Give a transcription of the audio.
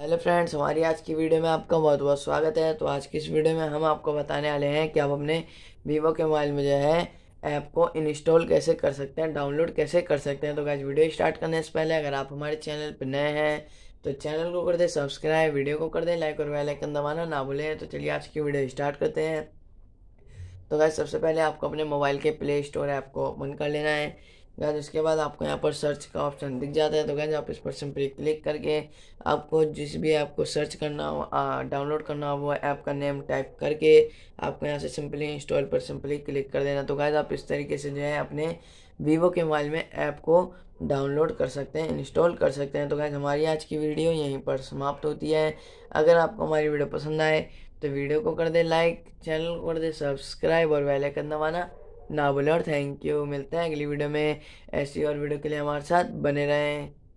hello friends हमारी आज की वीडियो में आपका बहुत बहुत स्वागत है तो आज की इस वीडियो में हम आपको बताने वाले हैं कि आप अपने वीवो के मोबाइल में जो है ऐप को इंस्टॉल कैसे कर सकते हैं डाउनलोड कैसे कर सकते हैं तो आज वीडियो स्टार्ट करने से पहले अगर आप हमारे चैनल पर नए हैं तो चैनल को कर दें सब्सक्राइब वीडियो को कर दें लाइक और वेलाइकन दबाना ना भूलें तो चलिए आज की वीडियो स्टार्ट करते हैं तो गैस सबसे पहले आपको अपने मोबाइल के प्ले स्टोर ऐप को ओपन कर लेना है गैज उसके बाद आपको यहाँ पर सर्च का ऑप्शन दिख जाता है तो गैज आप इस पर सिंपली क्लिक करके आपको जिस भी ऐप को सर्च करना हो डाउनलोड करना हो वो ऐप का नेम टाइप करके आपको यहाँ से सिंपली इंस्टॉल पर सिंपली क्लिक कर देना तो गैज आप इस तरीके से जो है अपने वीवो के मोबाइल में ऐप को डाउनलोड कर सकते हैं इंस्टॉल कर सकते हैं तो गैज हमारी आज की वीडियो यहीं पर समाप्त होती है अगर आपको हमारी वीडियो पसंद आए तो वीडियो को कर दे लाइक चैनल को कर दे सब्सक्राइब और बेल आइकन दबाना ना बोले और थैंक यू मिलते हैं अगली वीडियो में ऐसी और वीडियो के लिए हमारे साथ बने रहें